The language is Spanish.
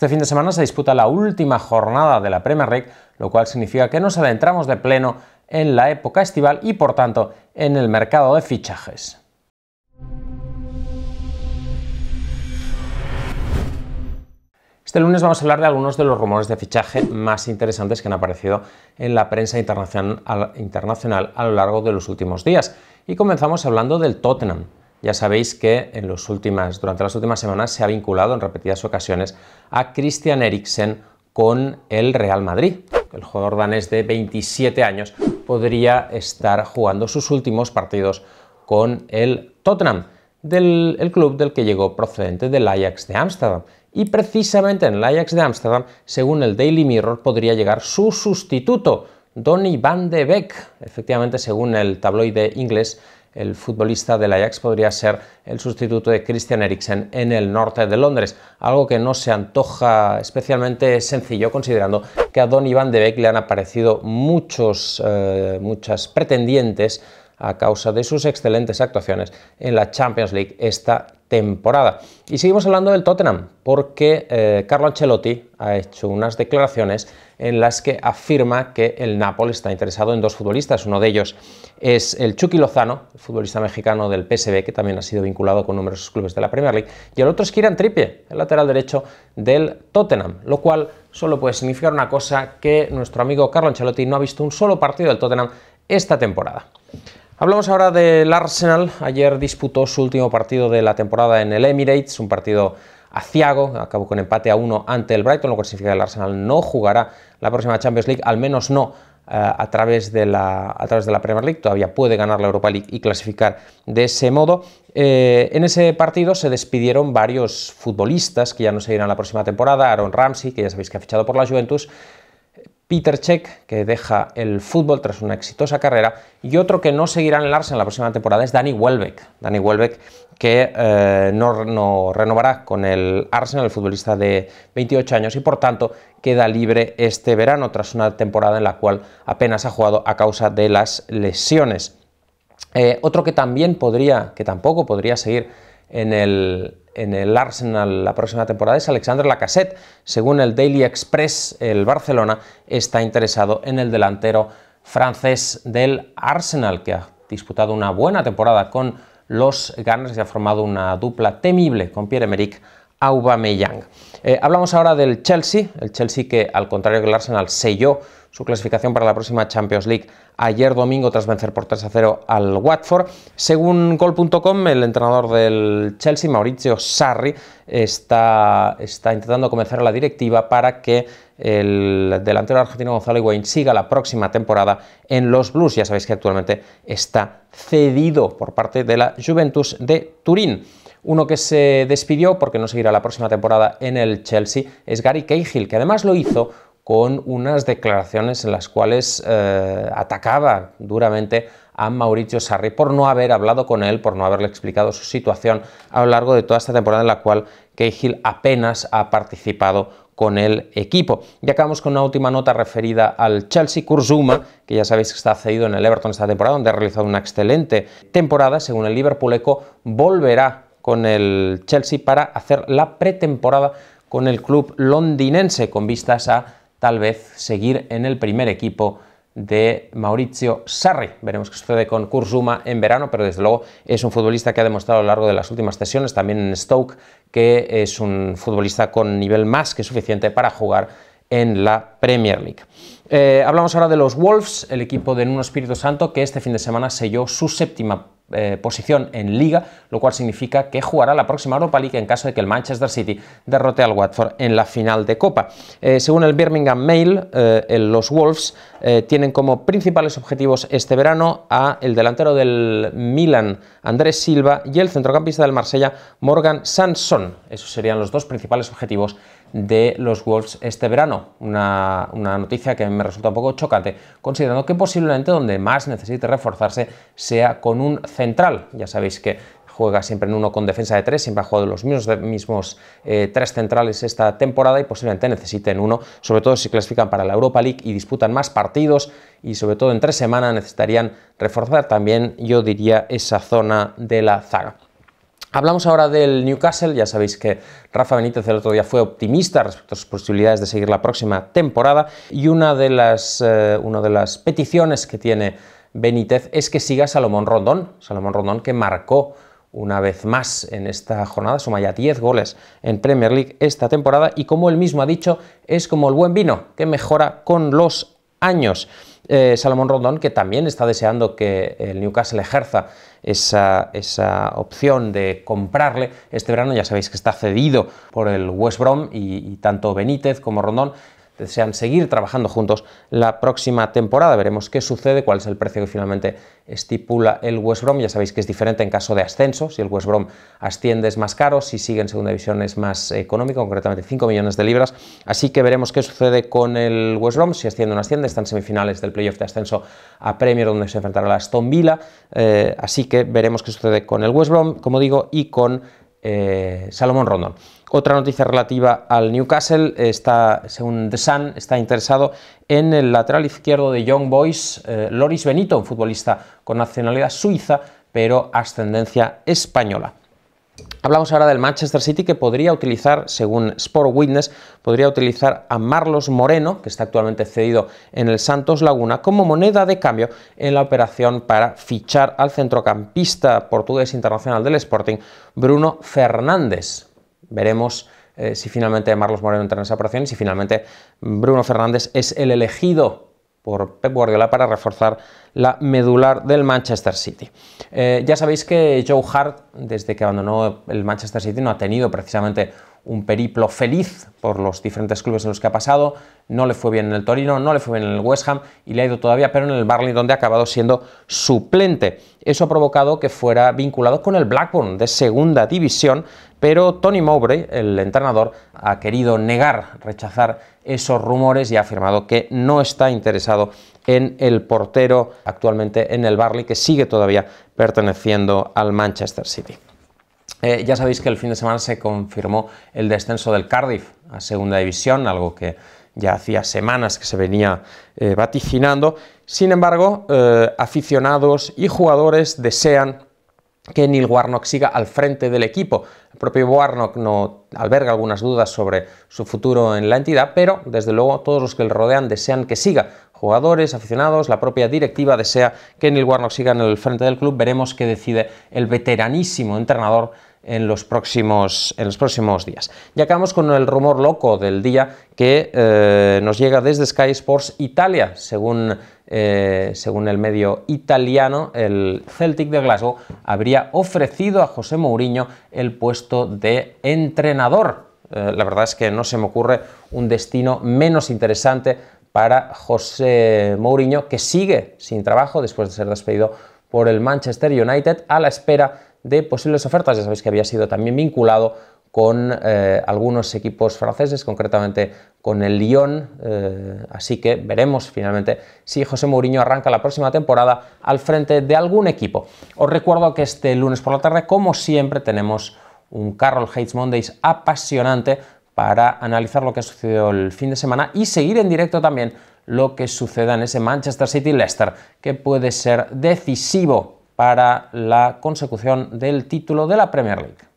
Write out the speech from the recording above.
Este fin de semana se disputa la última jornada de la Premier League, lo cual significa que nos adentramos de pleno en la época estival y por tanto en el mercado de fichajes. Este lunes vamos a hablar de algunos de los rumores de fichaje más interesantes que han aparecido en la prensa internacional, internacional a lo largo de los últimos días. Y comenzamos hablando del Tottenham. Ya sabéis que durante las últimas semanas se ha vinculado en repetidas ocasiones a Christian Eriksen con el Real Madrid. El jugador danés de 27 años podría estar jugando sus últimos partidos con el Tottenham, del el club del que llegó procedente del Ajax de Ámsterdam. Y precisamente en el Ajax de Ámsterdam, según el Daily Mirror, podría llegar su sustituto, Donny van de Beek. Efectivamente, según el tabloide inglés, el futbolista del Ajax podría ser el sustituto de Christian Eriksen en el norte de Londres, algo que no se antoja especialmente sencillo considerando que a Don Iván de Beek le han aparecido muchos, eh, muchas pretendientes a causa de sus excelentes actuaciones en la Champions League esta temporada. Y seguimos hablando del Tottenham, porque eh, Carlo Ancelotti ha hecho unas declaraciones en las que afirma que el Napoli está interesado en dos futbolistas. Uno de ellos es el Chucky Lozano, futbolista mexicano del PSV, que también ha sido vinculado con numerosos clubes de la Premier League, y el otro es Kieran Trippier, el lateral derecho del Tottenham, lo cual solo puede significar una cosa, que nuestro amigo Carlo Ancelotti no ha visto un solo partido del Tottenham esta temporada. Hablamos ahora del Arsenal. Ayer disputó su último partido de la temporada en el Emirates, un partido aciago, acabó con empate a uno ante el Brighton, lo que significa que el Arsenal no jugará la próxima Champions League, al menos no eh, a través, de la, a través de la Premier League, todavía puede ganar la Europa League y clasificar de ese modo. Eh, en ese partido se despidieron varios futbolistas que ya no seguirán la próxima temporada, Aaron Ramsey, que ya sabéis que ha fichado por la Juventus, Peter Cech, que deja el fútbol tras una exitosa carrera, y otro que no seguirá en el Arsenal la próxima temporada es Danny Welbeck. Danny Welbeck, que eh, no, no, renovará con el Arsenal, el futbolista de 28 años, y por tanto queda libre este verano tras una temporada en la cual apenas ha jugado a causa de las lesiones. Eh, otro que también podría, que tampoco podría seguir en el, Arsenal la próxima temporada es Alexandre Lacassette. Según el Daily Express, el Barcelona está interesado en el delantero francés del Arsenal, que ha disputado una buena temporada con los Gunners y ha formado una dupla temible con Pierre-Emerick Aubameyang. Eh, hablamos ahora del Chelsea, el Chelsea que al contrario que el Arsenal selló su clasificación para la próxima Champions League ayer domingo tras vencer por 3 a 0 al Watford. Según gol.com, el entrenador del Chelsea, Mauricio Sarri, está, intentando convencer a la directiva para que el delantero argentino Gonzalo Higuaín siga la próxima temporada en los Blues. Ya sabéis que actualmente está cedido por parte de la Juventus de Turín. Uno que se despidió porque no seguirá la próxima temporada en el Chelsea es Gary Cahill, que además lo hizo con unas declaraciones en las cuales eh, atacaba duramente a Mauricio Sarri por no haber hablado con él, por no haberle explicado su situación a lo largo de toda esta temporada en la cual Cahill apenas ha participado con el equipo. Y acabamos con una última nota referida al Chelsea Curzuma, que ya sabéis que está cedido en el Everton esta temporada, donde ha realizado una excelente temporada. Según el Liverpool Eco, volverá con el Chelsea para hacer la pretemporada con el club londinense, con vistas a tal vez seguir en el primer equipo de Maurizio Sarri. Veremos qué sucede con Kurzuma en verano, pero desde luego es un futbolista que ha demostrado a lo largo de las últimas sesiones, también en Stoke, que es un futbolista con nivel más que suficiente para jugar en la Premier League. Eh, hablamos ahora de los Wolves, el equipo de Nuno Espíritu Santo, que este fin de semana selló su séptima eh, posición en liga, lo cual significa que jugará la próxima Europa League en caso de que el Manchester City derrote al Watford en la final de Copa. Eh, según el Birmingham Mail, eh, los Wolves tienen como principales objetivos este verano a el delantero del Milan, Andrés Silva, y el centrocampista del Marsella, Morgan Sanson. Esos serían los dos principales objetivos de los Wolves este verano. Una, noticia que me resulta un poco chocante, considerando que posiblemente donde más necesite reforzarse sea con un central. Ya sabéis que juega siempre en uno con defensa de tres, siempre ha jugado los mismos, mismos eh, tres centrales esta temporada y posiblemente necesiten uno, sobre todo si clasifican para la Europa League y disputan más partidos y sobre todo en tres semanas necesitarían reforzar también, yo diría, esa zona de la zaga. Hablamos ahora del Newcastle, ya sabéis que Rafa Benítez el otro día fue optimista respecto a sus posibilidades de seguir la próxima temporada y una de las, eh, una de las peticiones que tiene Benítez es que siga Salomón Rondón, Salomón Rondón que marcó una vez más en esta jornada, suma ya 10 goles en Premier League esta temporada y como él mismo ha dicho, es como el buen vino, que mejora con los años. Eh, Salomón Rondón, que también está deseando que el Newcastle ejerza esa, esa, opción de comprarle este verano. Ya sabéis que está cedido por el West Brom y, y tanto Benítez como Rondón desean seguir trabajando juntos la próxima temporada. Veremos qué sucede, cuál es el precio que finalmente estipula el West Brom. Ya sabéis que es diferente en caso de ascenso. Si el West Brom asciende es más caro, si sigue en segunda división es más económico, concretamente 5 millones de libras. Así que veremos qué sucede con el West Brom. Si asciende o no asciende, están semifinales del playoff de ascenso a Premier donde se enfrentará la Aston Villa. Eh, así que veremos qué sucede con el West Brom, como digo, y con eh, Salomón Rondón. Otra noticia relativa al Newcastle, está, según The Sun, está interesado en el lateral izquierdo de Young Boys, eh, Loris Benito, un futbolista con nacionalidad suiza, pero ascendencia española. Hablamos ahora del Manchester City que podría utilizar, según Sport Witness, podría utilizar a Marlos Moreno, que está actualmente cedido en el Santos Laguna, como moneda de cambio en la operación para fichar al centrocampista portugués internacional del Sporting, Bruno Fernández. Veremos eh, si finalmente Marlos Moreno entra en esa operación y si finalmente Bruno Fernández es el elegido por Pep Guardiola para reforzar la medular del Manchester City. Eh, ya sabéis que Joe Hart, desde que abandonó el Manchester City, no ha tenido precisamente un periplo feliz por los diferentes clubes en los que ha pasado. No le fue bien en el Torino, no le fue bien en el West Ham y le ha ido todavía, pero en el Barley donde ha acabado siendo suplente. Eso ha provocado que fuera vinculado con el Blackburn de segunda división, pero Tony Mowbray, el entrenador, ha querido negar, rechazar esos rumores y ha afirmado que no está interesado en el portero actualmente en el Barley, que sigue todavía perteneciendo al Manchester City. Eh, ya sabéis que el fin de semana se confirmó el descenso del Cardiff a segunda división, algo que ya hacía semanas que se venía eh, vaticinando. Sin embargo, eh, aficionados y jugadores desean que Neil Warnock siga al frente del equipo. El propio Warnock no alberga algunas dudas sobre su futuro en la entidad, pero desde luego todos los que le rodean desean que siga. Jugadores, aficionados, la propia directiva desea que Neil Warnock siga en el frente del club. Veremos qué decide el veteranísimo entrenador en los próximos, en los próximos días. Ya acabamos con el rumor loco del día que eh, nos llega desde Sky Sports Italia, según, eh, según el medio italiano, el Celtic de Glasgow habría ofrecido a José Mourinho el puesto de entrenador. Eh, la verdad es que no se me ocurre un destino menos interesante para José Mourinho, que sigue sin trabajo después de ser despedido por el Manchester United a la espera de posibles ofertas. Ya sabéis que había sido también vinculado con eh, algunos equipos franceses, concretamente con el Lyon. Eh, así que veremos finalmente si José Mourinho arranca la próxima temporada al frente de algún equipo. Os recuerdo que este lunes por la tarde, como siempre, tenemos un Carroll Hates Mondays apasionante para analizar lo que ha sucedido el fin de semana y seguir en directo también lo que suceda en ese Manchester City-Leicester, que puede ser decisivo para la consecución del título de la Premier League.